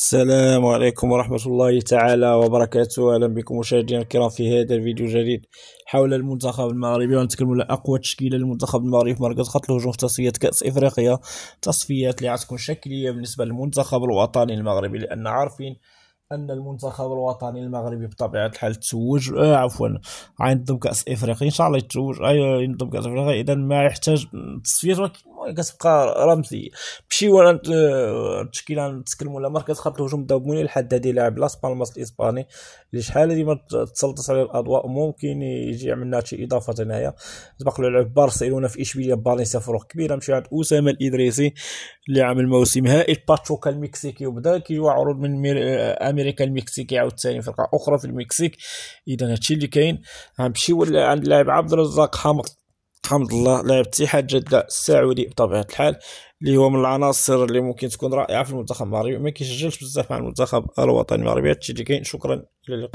السلام عليكم ورحمة الله تعالى وبركاته أهلا بكم مشاهدينا الكرام في هذا الفيديو الجديد حول المنتخب المغربي ونتكلم على أقوى تشكيلة للمنتخب المغربي في مركز خط الهجوم في تصفيات كأس إفريقيا تصفيات اللي غتكون شكلية بالنسبة للمنتخب الوطني المغربي لأن عارفين ان المنتخب الوطني المغربي بطبيعه الحال تزوج آه عفوا غينضم كاس افريقيا ان شاء الله يتزوج آه أيوة، ينضم كاس افريقيا اذا ما يحتاج تصفيات كتبقى رمزيه ماشي ولا آه، التشكيله نتكلموا على مركز خط الهجوم لحد هذه لاعب لاس بالماس الاسباني اللي شحال هذه ما تسلطت عليه الاضواء ممكن يجي يعمل لنا شي اضافه هنايا سبق له لعب بارسيلونا في اشبيليا بالنسيا فروق كبيره مشي عند اسامه الادريسي اللي عامل موسم هائل باتشوكا المكسيكي وبدا كيجوا عروض من مير... آه، امريكا المكسيكي عاوتاني فرقه اخرى في المكسيك اذا هادشي اللي كاين غنمشيو عند اللاعب عبد الرزاق حامض حمد الله لاعب اتحاد جده السعودي بطبيعه الحال اللي هو من العناصر اللي ممكن تكون رائعه في المنتخب المغربي ما كيسجلش بزاف مع المنتخب الوطني المغربي هادشي اللي كاين شكرا الى اللقاء